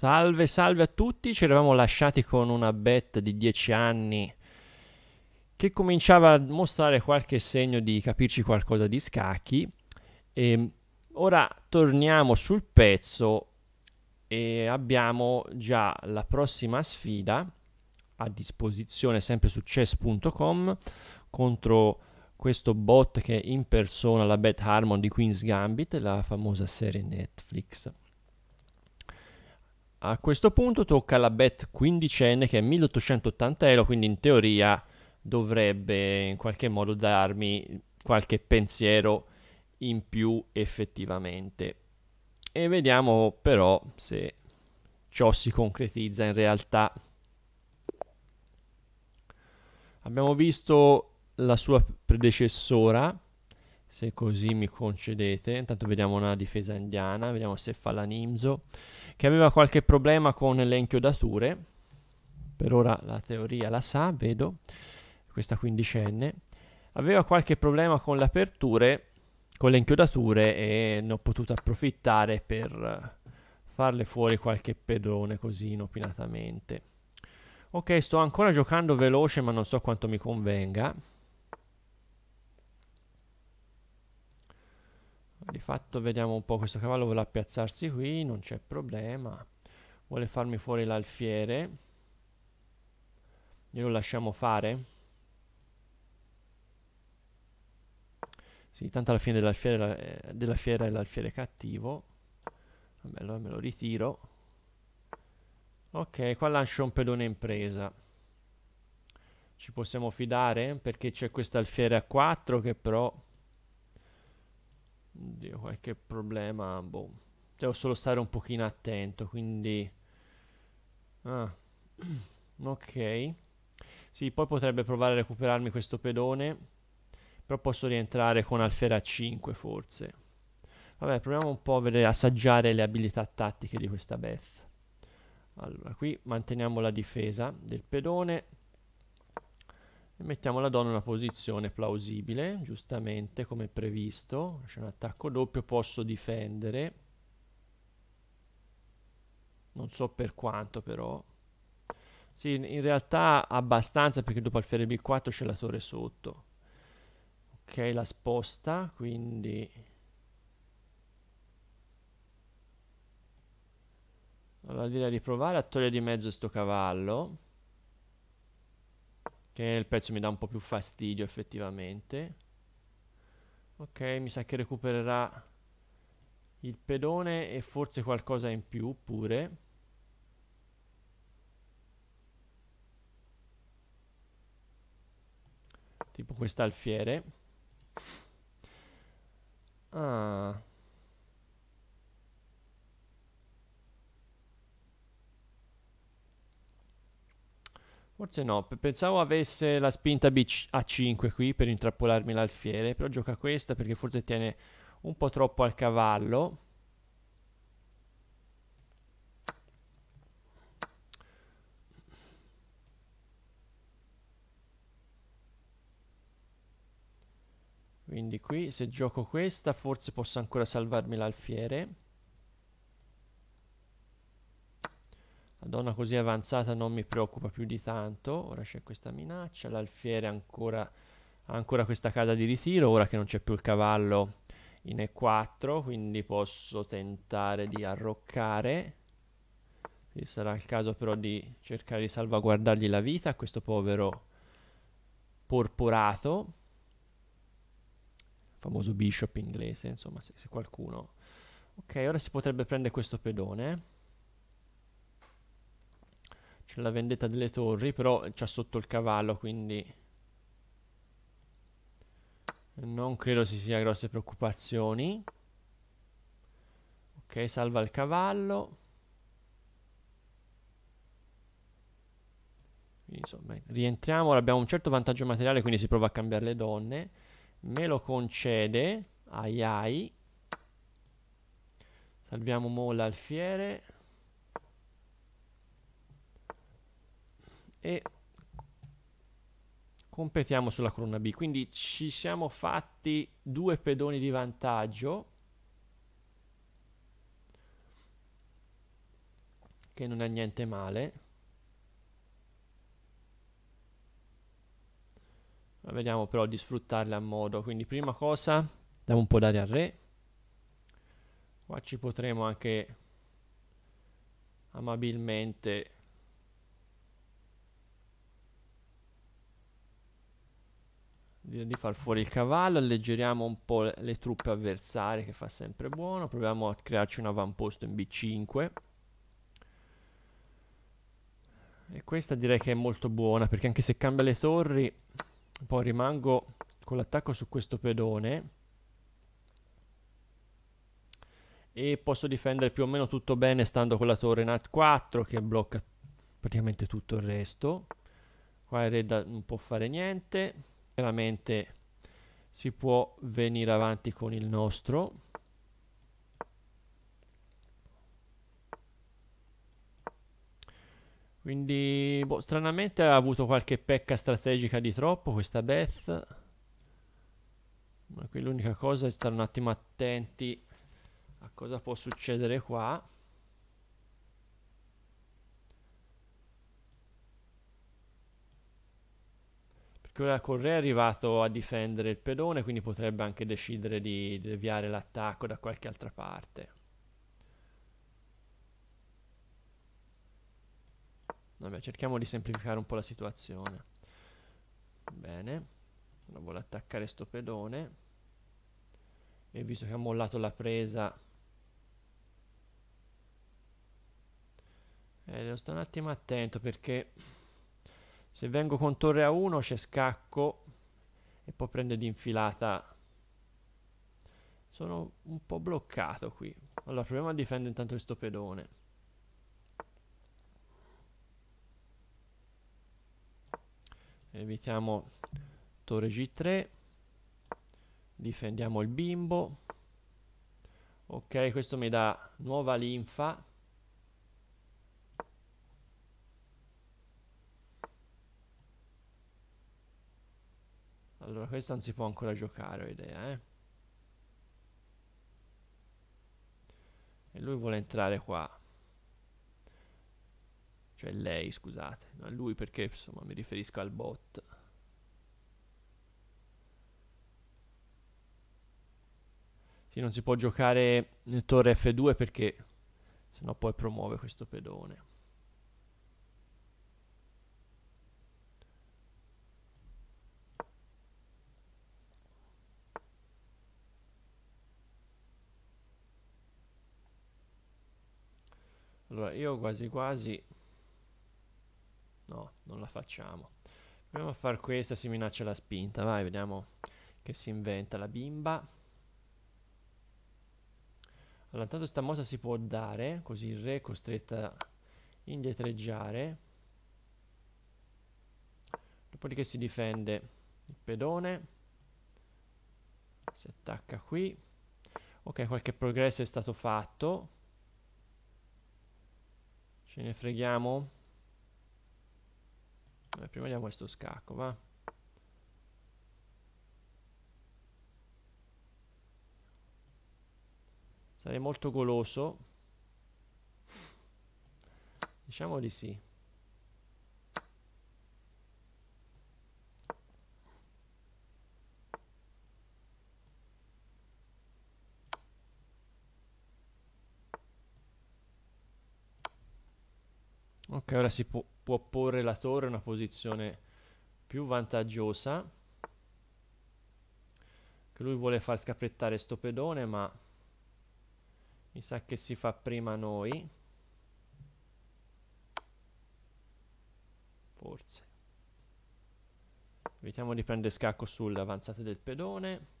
Salve, salve a tutti. Ci eravamo lasciati con una bet di 10 anni che cominciava a mostrare qualche segno di capirci qualcosa di scacchi. E ehm, ora torniamo sul pezzo e abbiamo già la prossima sfida a disposizione sempre su chess.com contro questo bot che impersona la Beth Harmon di Queen's Gambit, la famosa serie Netflix. A questo punto tocca alla bet quindicenne che è 1880 euro, quindi in teoria dovrebbe in qualche modo darmi qualche pensiero in più effettivamente. E vediamo però se ciò si concretizza in realtà. Abbiamo visto la sua predecessora se così mi concedete. Intanto vediamo una difesa indiana, vediamo se fa la Nimzo, che aveva qualche problema con le inchiodature. Per ora la teoria la sa, vedo, questa quindicenne. Aveva qualche problema con le aperture, con le inchiodature e ne ho potuto approfittare per farle fuori qualche pedone così inopinatamente. Ok, sto ancora giocando veloce ma non so quanto mi convenga. di fatto vediamo un po' questo cavallo vuole piazzarsi qui non c'è problema vuole farmi fuori l'alfiere glielo lasciamo fare sì tanto alla fine dell'alfiera eh, della fiera è l'alfiere cattivo vabbè allora me lo ritiro ok qua lancio un pedone in presa ci possiamo fidare perché c'è questa alfiere a 4 che però Oddio, qualche problema, boh. Devo solo stare un pochino attento, quindi... Ah. ok. Sì, poi potrebbe provare a recuperarmi questo pedone, però posso rientrare con Alfera 5 forse. Vabbè, proviamo un po' a vedere, assaggiare le abilità tattiche di questa Beth. Allora, qui manteniamo la difesa del pedone e mettiamo la donna in una posizione plausibile, giustamente come previsto. C'è un attacco doppio, posso difendere. Non so per quanto però. Sì, in realtà abbastanza perché dopo alfiere B4 c'è la torre sotto. Ok, la sposta, quindi... Allora direi di provare a togliere di mezzo sto cavallo che nel pezzo mi dà un po' più fastidio effettivamente. Ok, mi sa che recupererà il pedone e forse qualcosa in più pure. Tipo quest'alfiere. Ah... Forse no, pensavo avesse la spinta a 5 qui per intrappolarmi l'alfiere, però gioca questa perché forse tiene un po' troppo al cavallo. Quindi qui se gioco questa forse posso ancora salvarmi l'alfiere. donna così avanzata non mi preoccupa più di tanto. Ora c'è questa minaccia. L'alfiere ancora, ha ancora questa casa di ritiro. Ora che non c'è più il cavallo in E4. Quindi posso tentare di arroccare. E sarà il caso però di cercare di salvaguardargli la vita a questo povero porporato. Famoso bishop inglese, insomma, se, se qualcuno... Ok, ora si potrebbe prendere questo pedone. C'è la vendetta delle torri, però c'è sotto il cavallo, quindi... Non credo si siano grosse preoccupazioni. Ok, salva il cavallo. Quindi, insomma, rientriamo, ora abbiamo un certo vantaggio materiale, quindi si prova a cambiare le donne. Me lo concede, ai ai. Salviamo Mola alfiere. e competiamo sulla colonna B. Quindi ci siamo fatti due pedoni di vantaggio che non è niente male. Ma vediamo però di sfruttarle a modo. Quindi prima cosa, diamo un po' d'aria al re. Qua ci potremo anche amabilmente di, far fuori il cavallo, alleggeriamo un po' le, truppe avversarie che fa sempre buono, proviamo a crearci un avamposto in B5. E questa direi che è molto buona, perché anche se cambia le torri, poi rimango con l'attacco su questo pedone. E posso difendere più o meno tutto bene stando con la torre in 4 che blocca praticamente tutto il resto. Qua il re da, non può fare niente chiaramente si può venire avanti con il nostro quindi boh, stranamente ha avuto qualche pecca strategica di troppo questa Beth ma qui l'unica cosa è stare un attimo attenti a cosa può succedere qua che ora Correa è arrivato a difendere il pedone, quindi potrebbe anche decidere di deviare l'attacco da qualche altra parte. Vabbè, cerchiamo di semplificare un po' la situazione. Bene. Ora vuole attaccare sto pedone. E visto che ha mollato la presa... Eh, devo stare un attimo attento perché se vengo con torre a 1 c'è scacco e poi prende di infilata. Sono un po' bloccato qui. Allora proviamo a difendere intanto questo pedone. Evitiamo torre G3. Difendiamo il bimbo. Ok, questo mi dà nuova linfa. Allora, questa non si può ancora giocare, ho idea, eh. E lui vuole entrare qua. Cioè lei, scusate. Non lui perché, insomma, mi riferisco al bot. Sì, non si può giocare nel torre F2 perché sennò poi promuove questo pedone. io quasi quasi... No, non la facciamo. Proviamo a far questa, si minaccia la spinta. Vai, vediamo che si inventa la bimba. Allora, tanto sta mossa si può dare, così il re è costretto a indietreggiare. Dopodiché si difende il pedone. Si attacca qui. Ok, qualche progresso è stato fatto. Ce ne freghiamo? Eh, prima diamo questo scacco, va. Sarei molto goloso. Diciamo di sì. Ok, ora si può, può porre la torre in una posizione più vantaggiosa. Che lui vuole far scaprettare sto pedone, ma mi sa che si fa prima noi. Forse. Evitiamo di prendere scacco sull'avanzata del pedone.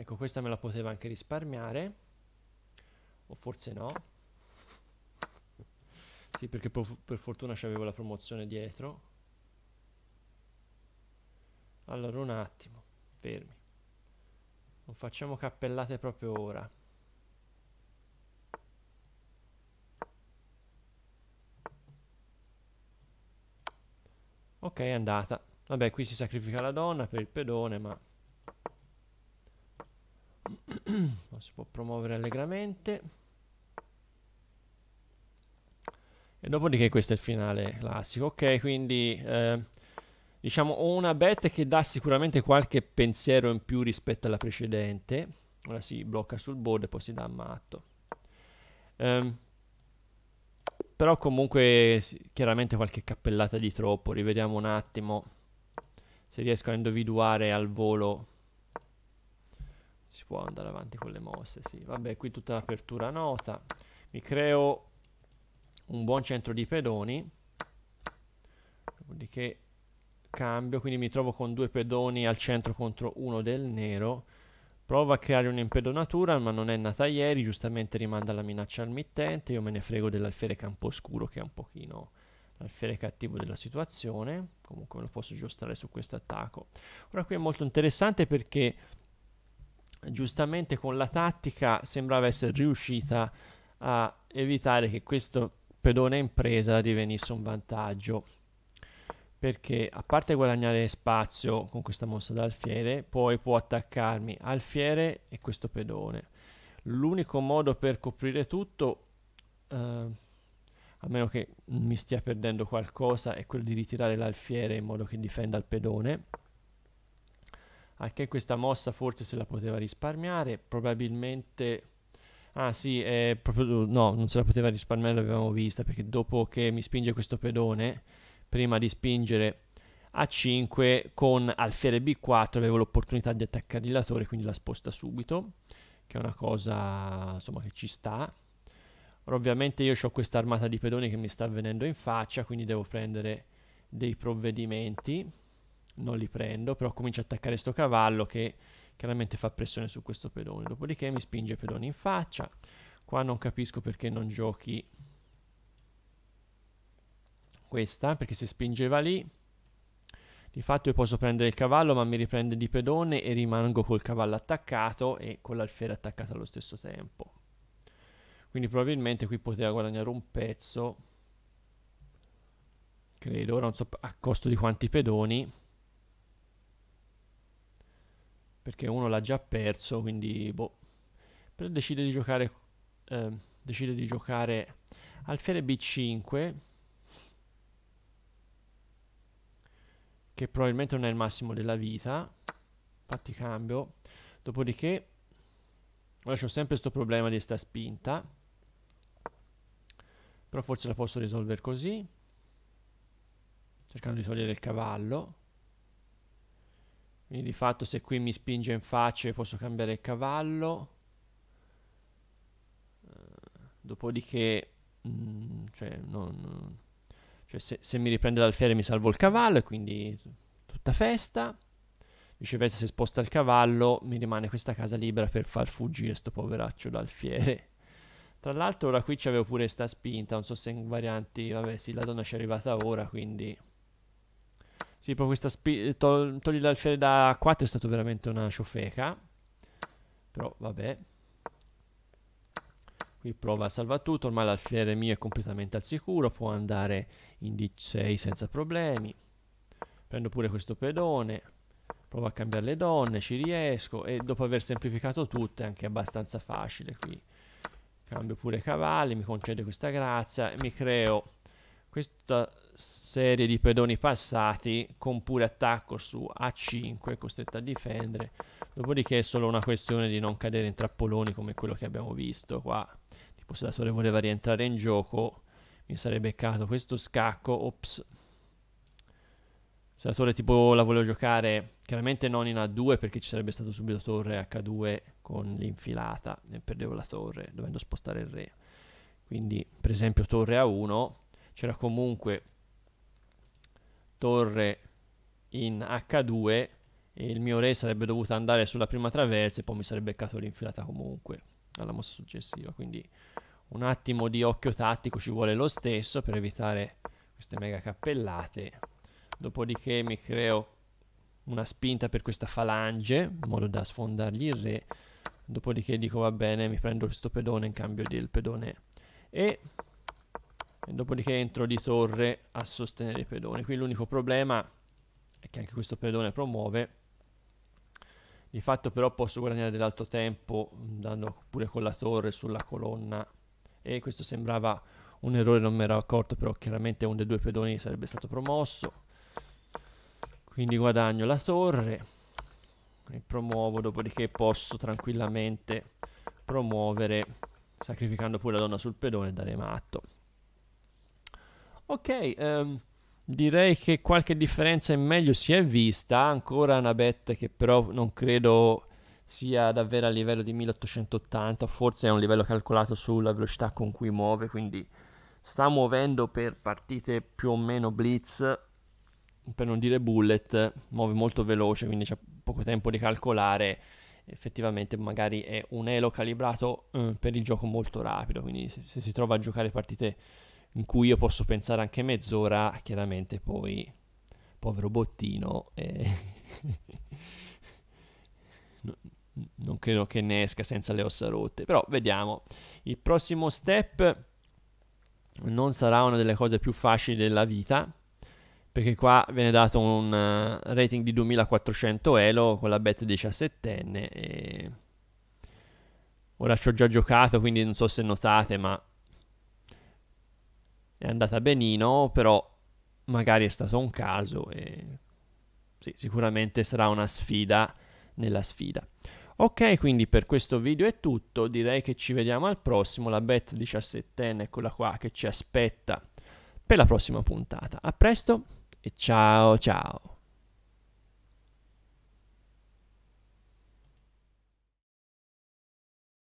Ecco, questa me la poteva anche risparmiare. O forse no. Sì, perché per fortuna c'avevo la promozione dietro. Allora, un attimo. Fermi. Non facciamo cappellate proprio ora. Ok, è andata. Vabbè, qui si sacrifica la donna per il pedone, ma... si può promuovere allegramente e dopodiché questo è il finale classico ok quindi eh, diciamo ho una bet che dà sicuramente qualche pensiero in più rispetto alla precedente ora si blocca sul board e poi si dà a matto um, però comunque chiaramente qualche cappellata di troppo rivediamo un attimo se riesco a individuare al volo si può andare avanti con le mosse, sì. Vabbè, qui tutta l'apertura nota. Mi creo un buon centro di pedoni. Dopodiché cambio, quindi mi trovo con due pedoni al centro contro uno del nero. Provo a creare un'impedonatura, ma non è nata ieri, giustamente rimanda la minaccia al mittente. Io me ne frego dell'alfiere Camposcuro, che è un pochino l'alfiere cattivo della situazione. Comunque me lo posso giostrare su questo attacco. Ora qui è molto interessante perché giustamente con la tattica sembrava essere riuscita a evitare che questo pedone impresa divenisse un vantaggio perché a parte guadagnare spazio con questa mossa d'alfiere poi può attaccarmi alfiere e questo pedone l'unico modo per coprire tutto eh, a meno che mi stia perdendo qualcosa è quello di ritirare l'alfiere in modo che difenda il pedone anche questa mossa forse se la poteva risparmiare, probabilmente... Ah sì, eh, proprio, no, non se la poteva risparmiare, l'avevamo vista, perché dopo che mi spinge questo pedone, prima di spingere a 5 con alfiere B4 avevo l'opportunità di attaccare il latore, quindi la sposta subito, che è una cosa insomma che ci sta. Ora, ovviamente io ho questa armata di pedoni che mi sta avvenendo in faccia, quindi devo prendere dei provvedimenti non li prendo, però comincio ad attaccare sto cavallo che chiaramente fa pressione su questo pedone, dopodiché mi spinge i pedoni in faccia, qua non capisco perché non giochi questa, perché si spingeva lì, di fatto io posso prendere il cavallo ma mi riprende di pedone e rimango col cavallo attaccato e con l'alfiere attaccata allo stesso tempo. Quindi probabilmente qui poteva guadagnare un pezzo, credo, ora non so a costo di quanti pedoni, perché uno l'ha già perso, quindi boh. Però decide di giocare, eh, decide di giocare alfiere b5, che probabilmente non è il massimo della vita, infatti cambio, dopodiché ora ho sempre questo problema di sta spinta, però forse la posso risolvere così, cercando di togliere il cavallo, quindi di fatto se qui mi spinge in faccia posso cambiare il cavallo. Eh, dopodiché, mm, cioè, non, cioè se, se, mi riprende l'alfiere mi salvo il cavallo e quindi tutta festa. Viceversa se sposta il cavallo mi rimane questa casa libera per far fuggire sto poveraccio d'alfiere. Tra l'altro ora qui c'avevo pure sta spinta, non so se in varianti, vabbè sì la donna ci è arrivata ora quindi... Sì, poi questa spi- to- togli l'alfiere da 4 è stato veramente una ciofeca. Però vabbè. Qui prova a salvare tutto, ormai l'alfiere mio è completamente al sicuro, può andare in D6 senza problemi. Prendo pure questo pedone, provo a cambiare le donne, ci riesco e dopo aver semplificato tutto è anche abbastanza facile qui. Cambio pure cavalli, mi concede questa grazia e mi creo questa serie di pedoni passati con pure attacco su A5 costretto a difendere dopodiché è solo una questione di non cadere in trappoloni come quello che abbiamo visto qua tipo se la torre voleva rientrare in gioco mi sarebbe beccato questo scacco ops se la torre tipo la volevo giocare chiaramente non in A2 perché ci sarebbe stato subito torre H2 con l'infilata e perdevo la torre dovendo spostare il re quindi per esempio torre A1 c'era comunque torre in H2 e il mio re sarebbe dovuto andare sulla prima traversa e poi mi sarebbe beccato l'infilata comunque alla mossa successiva, quindi un attimo di occhio tattico ci vuole lo stesso per evitare queste mega cappellate. Dopodiché mi creo una spinta per questa falange in modo da sfondargli il re. Dopodiché dico va bene, mi prendo questo pedone in cambio del pedone e e dopodiché entro di torre a sostenere i pedoni. Qui l'unico problema è che anche questo pedone promuove. Di fatto però posso guadagnare dell'alto tempo andando pure con la torre sulla colonna e questo sembrava un errore, non mi ero accorto, però chiaramente uno dei due pedoni sarebbe stato promosso. Quindi guadagno la torre e promuovo, dopodiché posso tranquillamente promuovere sacrificando pure la donna sul pedone e dare matto. Ok, um, direi che qualche differenza in meglio si è vista, ancora una bet che però non credo sia davvero a livello di 1880, forse è un livello calcolato sulla velocità con cui muove, quindi sta muovendo per partite più o meno blitz, per non dire bullet, muove molto veloce, quindi c'è poco tempo di calcolare, effettivamente magari è un elo calibrato eh, per il gioco molto rapido, quindi se, se si trova a giocare partite in cui io posso pensare anche mezz'ora, chiaramente poi, povero bottino, eh, non credo che ne esca senza le ossa rotte, però vediamo. Il prossimo step non sarà una delle cose più facili della vita, perché qua viene dato un eh, rating di 2400 elo con la bet 17enne. E... Ora ci ho già giocato, quindi non so se notate, ma è andata benino, però magari è stato un caso e sì, sicuramente sarà una sfida nella sfida. Ok, quindi per questo video è tutto, direi che ci vediamo al prossimo, la bet 17enne, eccola qua, che ci aspetta per la prossima puntata. A presto e ciao ciao!